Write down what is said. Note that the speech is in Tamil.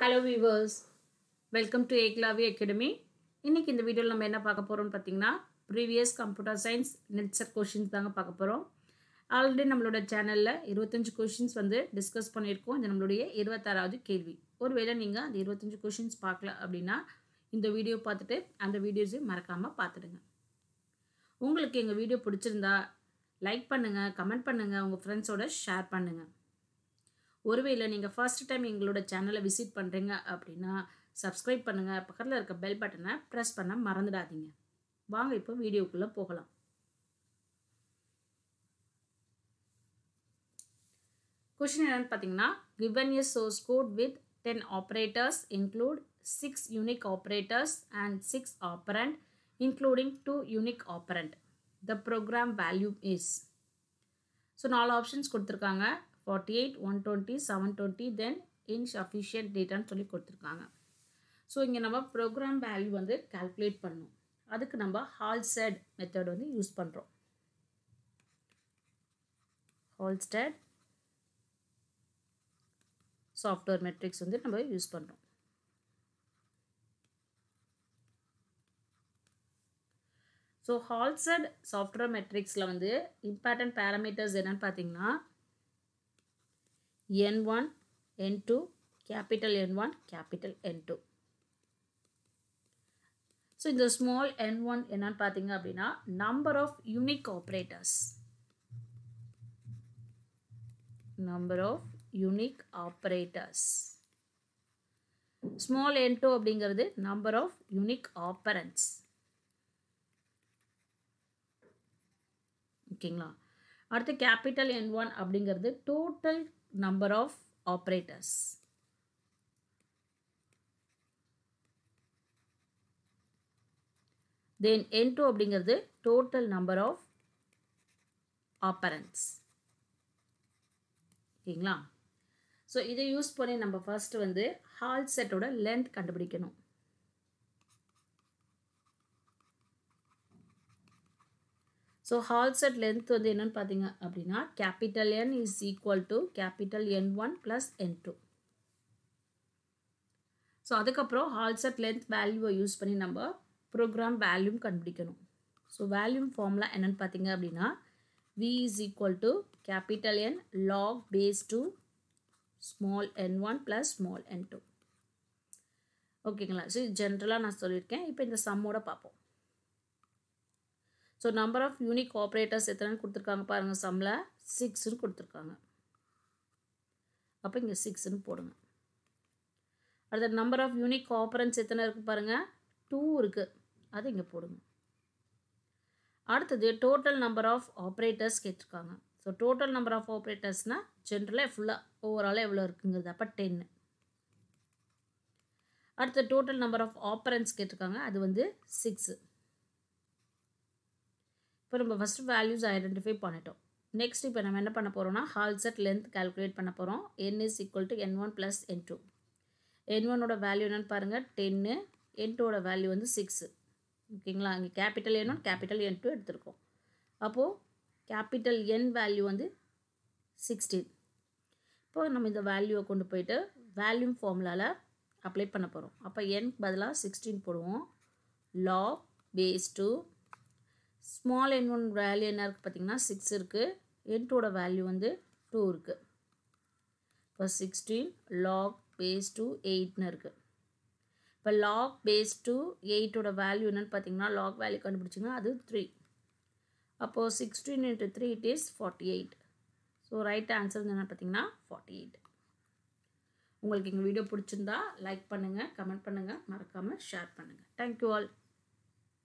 Hello viewers welcome to Eklavya academy இன்றைக்கி இந்த வீடியோவில் நம்ம என்ன பார்க்க போகிறோம்னு பார்த்தீங்கன்னா ப்ரீவியஸ் கம்ப்யூட்டர் சயின்ஸ் நெட்சர் கொஷின்ஸ் தாங்க பார்க்க போகிறோம் ஆல்ரெடி நம்மளோட சேனலில் இருபத்தஞ்சு கொஷின்ஸ் வந்து டிஸ்கஸ் பண்ணியிருக்கோம் இது நம்மளுடைய இருபத்தாறாவது கேள்வி ஒருவேளை நீங்கள் அந்த இருபத்தஞ்சு கொஷின்ஸ் பார்க்கல அப்படின்னா இந்த வீடியோ பார்த்துட்டு அந்த வீடியோஸையும் மறக்காமல் பார்த்துடுங்க உங்களுக்கு எங்கள் வீடியோ பிடிச்சிருந்தா லைக் பண்ணுங்கள் கமெண்ட் பண்ணுங்கள் உங்கள் ஃப்ரெண்ட்ஸோட ஷேர் பண்ணுங்கள் ஒருவேளை நீங்கள் ஃபர்ஸ்ட் டைம் எங்களோட சேனலை விசிட் பண்ணுறீங்க அப்படின்னா சப்ஸ்கிரைப் பண்ணுங்கள் பக்கத்தில் இருக்க பெல் பட்டனை ப்ரெஸ் பண்ண மறந்துடாதீங்க வாங்க இப்போ வீடியோக்குள்ளே போகலாம் கொஷின் என்னென்னு பார்த்தீங்கன்னா given a source code with ten operators include six unique operators and six operand including two unique operand the program value is so நாலு ஆப்ஷன்ஸ் கொடுத்துருக்காங்க forty eight one twenty seven twenty then insufficient டேட்டான்னு சொல்லி கொடுத்துருக்காங்க ஸோ இங்கே நம்ம ப்ரோக்ராம் வேல்யூ வந்து கால்குலேட் பண்ணும் அதுக்கு நம்ம ஹால்ஸ்டட் மெத்தட் வந்து யூஸ் பண்ணுறோம் ஹால்ஸ்டட் சாஃப்ட்வேர் மெட்ரிக்ஸ் வந்து நம்ம யூஸ் பண்ணுறோம் ஸோ ஹால்சட் சாஃப்ட்வேர் மெட்ரிக்ஸில் வந்து இம்பார்ட்டன்ட் பேராமீட்டர்ஸ் என்னென்னு பார்த்தீங்கன்னா N1, N2, capital N1, capital N2. So இந்த ஸ்மால் என் ஒன் என்னன்னு பார்த்தீங்க அப்படின்னா number of unique operators number of unique operators small N two அப்படிங்கிறது நம்பர் ஆஃப் யூனிக் ஆப்பரன்ஸ் ஓகேங்களா அடுத்து கேபிட்டல் என் ஒன் அப்படிங்கிறது total number of operators then N two அப்படிங்கிறது டோட்டல் நம்பர் ஆஃப் ஆப்பரன்ஸ் ஓகேங்களா ஸோ இதை யூஸ் பண்ணி நம்ம ஃபர்ஸ்ட் வந்து ஹால் செட்டோட லென்த் கண்டுபிடிக்கணும் ஸோ ஹால் செட் length வந்து என்னென்னு பார்த்தீங்க அப்படின்னா capital N is equal to capital N one plus N two so அதுக்கப்புறம் ஹால் செட் லென்த் வேல்யூவை யூஸ் பண்ணி நம்ம ப்ரோக்ராம் வேல்யூம் கண்டுபிடிக்கணும் ஸோ வேல்யூம் formula என்னென்னு பார்த்தீங்க அப்படின்னா V is equal to capital N log base 2 small n1 plus small n2. ஓகேங்களா so, ஜென்ரலாக நான் சொல்லியிருக்கேன் இப்போ இந்த சம்மோட பார்ப்போம் so number of unique operators எத்தனைன்னு கொடுத்துருக்காங்க பாருங்கள் சம்மில் சிக்ஸ்னு கொடுத்துருக்காங்க அப்போ இங்கே சிக்ஸ்னு போடுங்க அடுத்த நம்பர் ஆஃப் யூனிக் ஆப்பரன்ஸ் எத்தனை இருக்குது பாருங்கள் டூ இருக்குது அது இங்கே போடுங்க அடுத்தது டோட்டல் நம்பர் ஆஃப் ஆப்ரேட்டர்ஸ் கேட்டிருக்காங்க ஸோ டோட்டல் நம்பர் ஆஃப் ஆப்ரேட்டர்ஸ்னால் ஜென்ரலாக ஃபுல்லாக ஓவராலாக எவ்வளோ இருக்குங்கிறது அப்போ டென்னு அடுத்த டோட்டல் நம்பர் ஆஃப் ஆப்பரன்ஸ் கேட்டிருக்காங்க அது வந்து சிக்ஸு இப்போ நம்ம ஃபஸ்ட்டு வேல்யூஸ் ஐடென்டிஃபை பண்ணிட்டோம் நெக்ஸ்ட் இப்போ நம்ம என்ன பண்ண போகிறோம்னா ஹால் செட் லென்த் கால்குலேட் பண்ண போகிறோம் N is equal to N one plus N two N ஒன்னோட வேல்யூ என்னென்னு பாருங்கள் டென்னு என் டூவோட வேல்யூ வந்து சிக்ஸு ஓகேங்களா இங்கே capital N one capital N two எடுத்திருக்கோம் அப்போது கேபிட்டல் என் வேல்யூ வந்து சிக்ஸ்டீன் இப்போது நம்ம இந்த வேல்யூவை கொண்டு போயிட்டு வேல்யூம் ஃபார்முலாவில் அப்ளை பண்ண போகிறோம் அப்போ என் பதிலாக சிக்ஸ்டீன் போடுவோம் log base two small N one value என்ன இருக்குது பார்த்தீங்கன்னா சிக்ஸ் இருக்குது என் டூட வேல்யூ வந்து டூ இருக்குது இப்போ சிக்ஸ்டீன் லாக் பேஸ் டூ எயிட்னு இருக்குது இப்போ லாக் பேஸ் டூ எயிட்டோட வேல்யூ என்னென்னு பார்த்தீங்கன்னா லாக் வேல்யூ கண்டுபிடிச்சிங்கன்னா அது த்ரீ அப்போது sixteen into three it is forty eight so right answer என்ன பார்த்தீங்கன்னா ஃபார்ட்டி எயிட் உங்களுக்கு எங்கள் வீடியோ பிடிச்சிருந்தா லைக் பண்ணுங்கள் கமெண்ட் பண்ணுங்கள் மறக்காமல் ஷேர் பண்ணுங்கள் தேங்க்யூ ஆல்